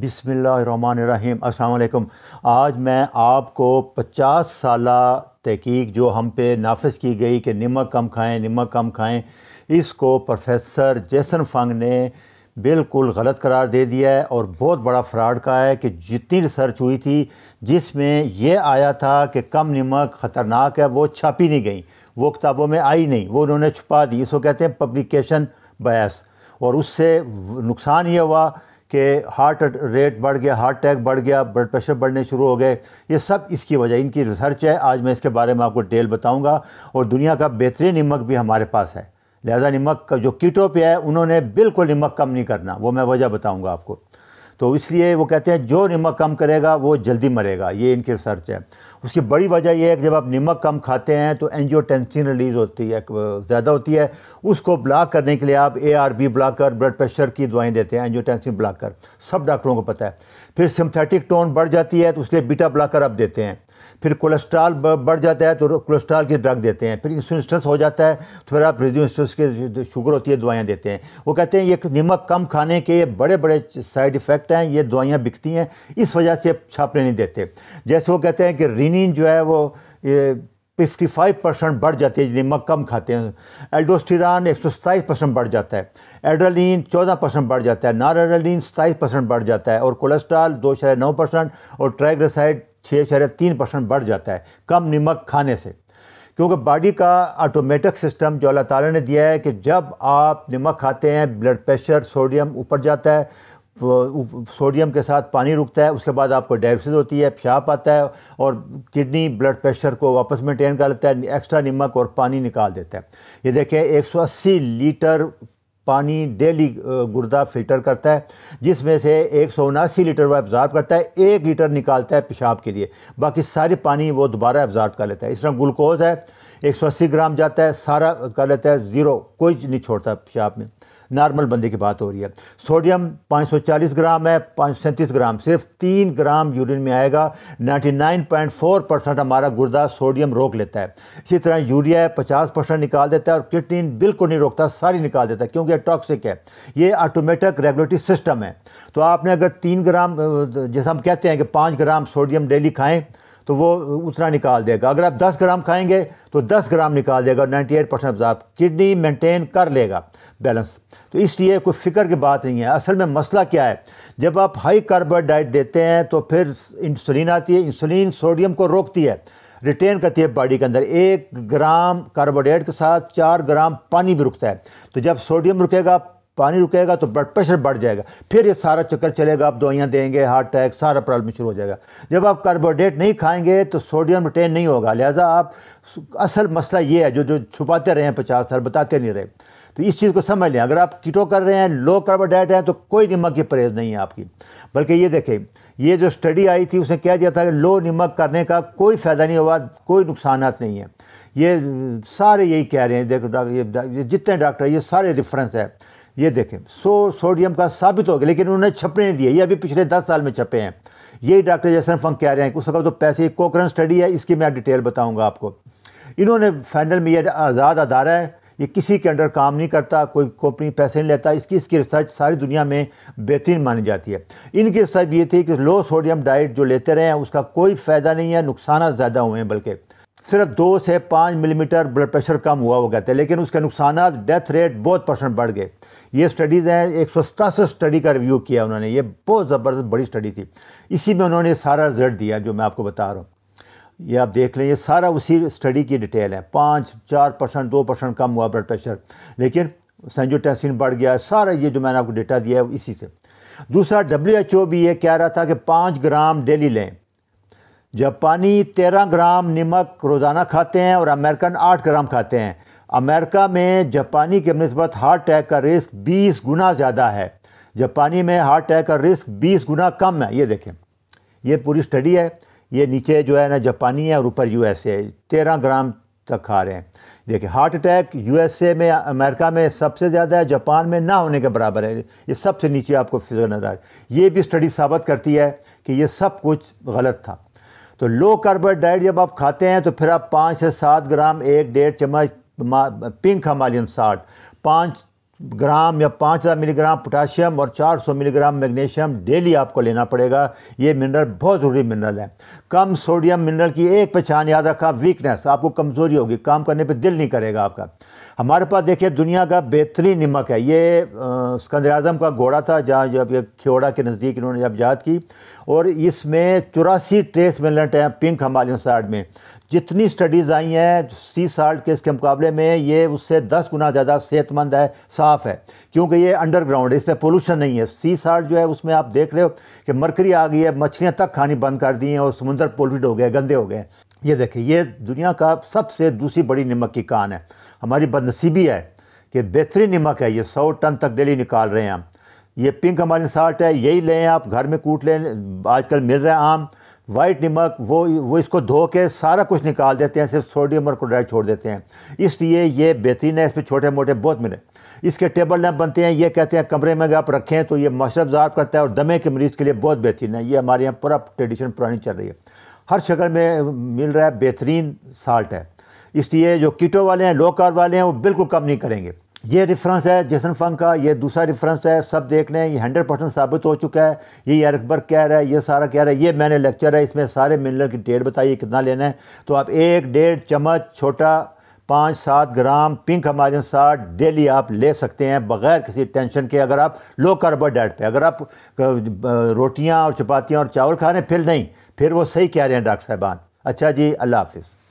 बिसमीम अल्लाम आज मैं आपको 50 साल तहकीक जो हम पे नाफज की गई कि नमक कम खाएं नमक कम खाएं इसको प्रोफेसर जैसन फंग ने बिल्कुल गलत करार दे दिया है और बहुत बड़ा फ्रॉड का है कि जितनी रिसर्च हुई थी जिसमें यह आया था कि कम नमक ख़तरनाक है वो छापी नहीं गई वो किताबों में आई नहीं वो उन्होंने छुपा दी इसको कहते हैं पब्लिकेशन बयास और उससे नुकसान ये हुआ कि हार्ट रेट बढ़ गया हार्ट अटैक बढ़ गया ब्लड प्रेशर बढ़ने शुरू हो गए ये सब इसकी वजह इनकी रिसर्च है आज मैं इसके बारे में आपको डिटेल बताऊंगा और दुनिया का बेहतरीन नमक भी हमारे पास है लिहाजा नमक का जो कीटों पे है उन्होंने बिल्कुल नमक कम नहीं करना वो मैं वजह बताऊँगा आपको तो इसलिए वो कहते हैं जो नमक कम करेगा वो जल्दी मरेगा ये इनकी रिसर्च है उसकी बड़ी वजह यह है कि जब आप नमक कम खाते हैं तो एनजियोटेंसिन रिलीज़ होती है ज़्यादा होती है उसको ब्लॉक करने के लिए आप A R B blocker blood pressure की दवाएँ देते हैं एनजियोटेंसिन कर सब डॉक्टरों को पता है फिर सिंथेटिक टोन बढ़ जाती है तो उसके बीटा ब्लाकर आप देते हैं फिर कोलेस्ट्रॉल बढ़ जाता है तो कोलेस्ट्रॉल की ड्रग देते हैं फिर इंसुलिन हो जाता है तो फिर आप स्ट्रेस के शुगर होती है दवाइयाँ देते हैं वो कहते हैं ये नमक कम खाने के बड़े बड़े साइड इफ़ेक्ट हैं ये दवाइयाँ बिकती हैं इस वजह से छापने नहीं देते जैसे वो कहते हैं कि रिनिन जो है वो फिफ्टी फाइव परसेंट बढ़ जाती है नमक कम खाते हैं एल्डोस्टिरान एक सौ सताईस परसेंट बढ़ जाता है एड्रलिन चौदह परसेंट बढ़ जाता है नार सताईस परसेंट बढ़ जाता है और कोलेस्ट्रॉल दो शायद नौ परसेंट और ट्राइग्रेसाइड छः इशारे तीन परसेंट बढ़ जाता है कम नमक खाने से क्योंकि बॉडी का ऑटोमेटिक सिस्टम जो अल्लाह ताला ने दिया है कि जब आप नमक खाते हैं ब्लड प्रेशर सोडियम ऊपर जाता है सोडियम के साथ पानी रुकता है उसके बाद आपको डायलिसिस होती है पेशाब आता है और किडनी ब्लड प्रेशर को वापस मेंटेन कर लेता है एक्स्ट्रा नमक और पानी निकाल देता है ये देखें 180 लीटर पानी डेली गुर्दा फिल्टर करता है जिसमें से एक सौ उनासी लीटर वह एब्ज़ार्ब करता है एक लीटर निकालता है पेशाब के लिए बाकी सारे पानी वो दोबारा एब्ज़ार्ब कर लेता है इस तरह ग्लूकोज है एक सौ अस्सी ग्राम जाता है सारा कर लेता है ज़ीरो कोई नहीं छोड़ता पेशाब में नॉर्मल बंदे की बात हो रही है सोडियम 540 ग्राम है पाँच ग्राम सिर्फ तीन ग्राम यूरिन में आएगा 99.4 परसेंट हमारा गुर्दा सोडियम रोक लेता है इसी तरह यूरिया है पचास परसेंट निकाल देता है और किडनी बिल्कुल नहीं रोकता सारी निकाल देता है क्योंकि यह टॉक्सिक है ये ऑटोमेटिक रेगुलेटरी सिस्टम है तो आपने अगर तीन ग्राम जैसा हम कहते हैं कि पाँच ग्राम सोडियम डेली खाएँ तो वो उतना निकाल देगा अगर आप 10 ग्राम खाएंगे तो 10 ग्राम निकाल देगा 98 परसेंट आप किडनी मेंटेन कर लेगा बैलेंस तो इसलिए कोई फिक्र की बात नहीं है असल में मसला क्या है जब आप हाई कार्बन डाइट देते हैं तो फिर इंसुलिन आती है इंसुलिन सोडियम को रोकती है रिटेन करती है बॉडी के अंदर एक ग्राम कार्बोहाइड्रेट के साथ चार ग्राम पानी भी रुकता है तो जब सोडियम रुकेगा पानी रुकेगा तो ब्लड प्रेशर बढ़ जाएगा फिर ये सारा चक्कर चलेगा आप दवाइयाँ देंगे हार्ट अटैक सारा प्रॉब्लम शुरू हो जाएगा जब आप कार्बोहाइड्रेट नहीं खाएंगे तो सोडियम रिटेन नहीं होगा लिहाजा आप असल मसला ये है जो जो छुपाते रहे हैं पचास साल बताते नहीं रहे तो इस चीज़ को समझ लें अगर आप कीटो कर रहे हैं लो कार्बोहाइड्रेट हैं तो कोई नमक की परहेज नहीं है आपकी बल्कि ये देखें ये जो स्टडी आई थी उसने कह दिया था कि लो नमक करने का कोई फ़ायदा नहीं हुआ कोई नुकसान नहीं है ये सारे यही कह रहे हैं देखो डॉक्टर ये जितने डॉक्टर ये सारे रेफरेंस है ये देखें सो सोडियम का साबित हो गया लेकिन उन्होंने छपने नहीं दिए ये अभी पिछले दस साल में छपे हैं यही डॉक्टर जैसन फंक कह रहे हैं उस वक्त तो पैसे कोकरन स्टडी है इसकी मैं डिटेल बताऊँगा आपको इन्होंने फाइनल में यह आज़ाद अदारा है ये किसी के अंडर काम नहीं करता कोई कंपनी पैसे नहीं लेता इसकी इसकी रिसर्च सारी दुनिया में बेहतरीन मानी जाती है इनकी रिसर्च ये थी कि लो सोडियम डाइट जो लेते रहे हैं उसका कोई फ़ायदा नहीं है नुकसान ज़्यादा हुए हैं बल्कि सिर्फ दो से पाँच मिलीमीटर ब्लड प्रेशर कम हुआ वो कहते हैं लेकिन उसके नुकसान डेथ रेट बहुत परसेंट बढ़ गए ये स्टडीज़ हैं एक सौ सतासठ स्टडी का रिव्यू किया उन्होंने ये बहुत ज़बरदस्त बड़ी स्टडी थी इसी में उन्होंने सारा रिजल्ट दिया जो मैं आपको बता रहा हूँ ये आप देख लें ये सारा उसी स्टडी की डिटेल है पाँच चार परसेंट दो परसेंट कम हुआ ब्लड प्रेशर लेकिन सेंजोटेसिन बढ़ गया सारा ये जो मैंने आपको डेटा दिया है इसी से दूसरा डब्ल्यू एच ओ भी ये कह रहा था कि पाँच ग्राम डेली लें जापानी तेरह ग्राम नमक रोज़ाना खाते हैं और अमेरिकन आठ ग्राम खाते हैं अमेरिका में जापानी के बनस्बत हार्ट अटैक का रिस्क बीस गुना ज़्यादा है जापानी में हार्ट अटैक का रिस्क बीस गुना कम है ये देखें ये पूरी स्टडी है ये नीचे जो है ना जापानी है और ऊपर यू एस ए तेरह ग्राम तक खा रहे हैं देखिए heart attack U S A में अमेरिका में सबसे ज़्यादा है जापान में ना होने के बराबर है ये सबसे नीचे आपको फिजर नज़र ये भी स्टडी साबित करती है कि ये सब कुछ गलत था तो लो डाइट जब आप खाते हैं तो फिर आप पाँच से सात ग्राम एक डेढ़ चम्मच पिंक हमालियन साल्ट पाँच ग्राम या पाँच हज़ार मिलीग्राम पोटाशियम और चार सौ मिलीग्राम मैग्नीशियम डेली आपको लेना पड़ेगा ये मिनरल बहुत ज़रूरी मिनरल है कम सोडियम मिनरल की एक पहचान याद रखा वीकनेस आपको कमज़ोरी होगी काम करने पे दिल नहीं करेगा आपका हमारे पास देखिए दुनिया का बेहतरीन नमक है ये सिकंदर आज़म का घोड़ा था जहाँ जब ये खेड़ा के नज़दीक इन्होंने जब याद की और इसमें चौरासी ट्रेस मिलेंट हैं पिंक हमालियन साइड में जितनी स्टडीज़ आई हैं सी साल्ट के इसके मुकाबले में ये उससे दस गुना ज़्यादा सेहतमंद है साफ़ है क्योंकि ये अंडरग्राउंड है इसमें पोलूशन नहीं है सी साल्ट जो है उसमें आप देख रहे हो कि मरकरी आ गई है मछलियाँ तक खानी बंद कर दी हैं और समुंदर पोल्यूट हो गए गंदे हो गए ये देखिए ये दुनिया का सबसे दूसरी बड़ी नमक की कान है हमारी बदनसीबी है कि बेहतरीन नमक है ये सौ टन तक डेली निकाल रहे हैं हम ये पिंक हमारी साल्ट है यही लें आप घर में कूट लें आजकल मिल रहे हैं आम वाइट नमक वो वो इसको धो के सारा कुछ निकाल देते हैं सिर्फ सोडियम और क्लोराइड छोड़ देते हैं इसलिए ये बेहतरीन है इस पर छोटे मोटे बहुत मिले इसके टेबल लैम्प बनते हैं ये कहते हैं कमरे में आप रखें तो ये मशरफ़ार करता है और दमे के मरीज़ के लिए बहुत बेहतरीन है ये हमारे यहाँ पूरा ट्रेडिशन पुरानी चल रही है हर शक्ल में मिल रहा है बेहतरीन साल्ट है इसलिए जो कीटो वाले हैं लो वाले हैं वो बिल्कुल कम नहीं करेंगे ये रेफरेंस है जैसन फंग का ये दूसरा रेफरेंस है सब देख लें ये हंड्रेड परसेंट साबित हो चुका है ये यारकबर अकबर कह रहा है ये सारा कह रहा है ये मैंने लेक्चर है इसमें सारे मिनरल की डेट बताइए कितना लेना है तो आप एक डेढ़ चम्मच छोटा पाँच सात ग्राम पिंक हमारे साथ डेली आप ले सकते हैं बग़ैर किसी टेंशन के अगर आप लो कार्बर डाइट पे अगर आप रोटियां और चपातियां और चावल खा रहे हैं फिर नहीं फिर वो सही कह रहे हैं डॉक्टर साहबान अच्छा जी अल्लाह हाफिज़